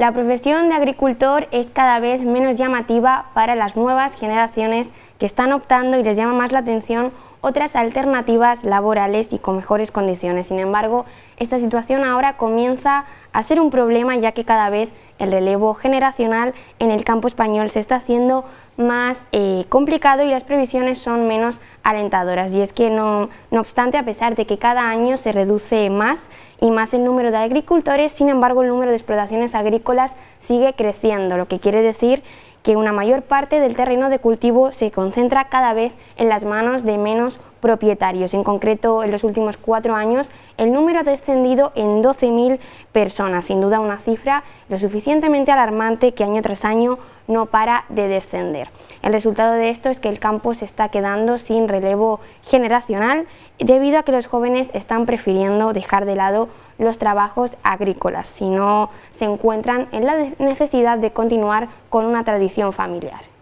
La profesión de agricultor es cada vez menos llamativa para las nuevas generaciones que están optando y les llama más la atención otras alternativas laborales y con mejores condiciones. Sin embargo, esta situación ahora comienza a ser un problema ya que cada vez el relevo generacional en el campo español se está haciendo más eh, complicado y las previsiones son menos alentadoras. Y es que no, no obstante, a pesar de que cada año se reduce más y más el número de agricultores, sin embargo el número de explotaciones agrícolas sigue creciendo, lo que quiere decir que una mayor parte del terreno de cultivo se concentra cada vez en las manos de menos propietarios. En concreto, en los últimos cuatro años, el número ha descendido en 12.000 personas, sin duda una cifra lo suficientemente alarmante que año tras año no para de descender. El resultado de esto es que el campo se está quedando sin relevo generacional debido a que los jóvenes están prefiriendo dejar de lado los trabajos agrícolas si no se encuentran en la necesidad de continuar con una tradición familiar.